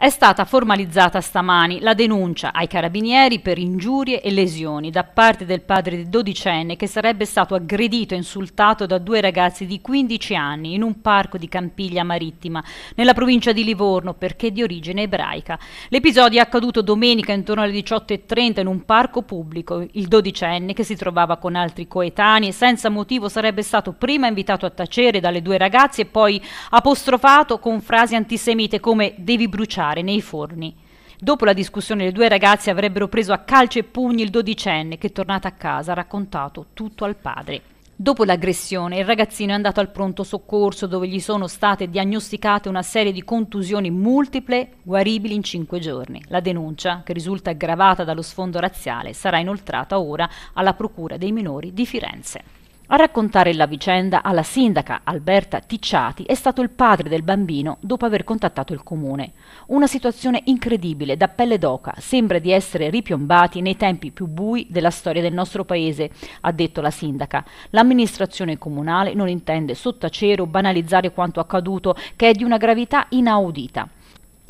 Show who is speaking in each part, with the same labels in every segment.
Speaker 1: È stata formalizzata stamani la denuncia ai carabinieri per ingiurie e lesioni da parte del padre di dodicenne che sarebbe stato aggredito e insultato da due ragazzi di 15 anni in un parco di Campiglia Marittima, nella provincia di Livorno, perché di origine ebraica. L'episodio è accaduto domenica intorno alle 18.30 in un parco pubblico. Il dodicenne, che si trovava con altri coetanei, senza motivo sarebbe stato prima invitato a tacere dalle due ragazze e poi apostrofato con frasi antisemite come devi bruciare mangiare nei forni. Dopo la discussione le due ragazze avrebbero preso a calcio e pugni il dodicenne che, tornata a casa, ha raccontato tutto al padre. Dopo l'aggressione il ragazzino è andato al pronto soccorso dove gli sono state diagnosticate una serie di contusioni multiple guaribili in cinque giorni. La denuncia, che risulta aggravata dallo sfondo razziale, sarà inoltrata ora alla Procura dei minori di Firenze. A raccontare la vicenda alla sindaca Alberta Ticciati è stato il padre del bambino dopo aver contattato il comune. Una situazione incredibile, da pelle d'oca, sembra di essere ripiombati nei tempi più bui della storia del nostro paese, ha detto la sindaca. L'amministrazione comunale non intende sottacere o banalizzare quanto accaduto, che è di una gravità inaudita.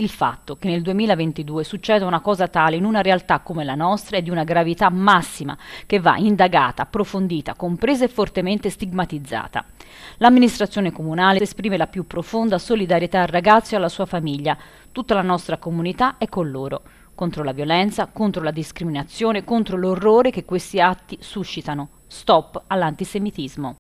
Speaker 1: Il fatto che nel 2022 succeda una cosa tale in una realtà come la nostra è di una gravità massima che va indagata, approfondita, compresa e fortemente stigmatizzata. L'amministrazione comunale esprime la più profonda solidarietà al ragazzo e alla sua famiglia. Tutta la nostra comunità è con loro contro la violenza, contro la discriminazione, contro l'orrore che questi atti suscitano. Stop all'antisemitismo.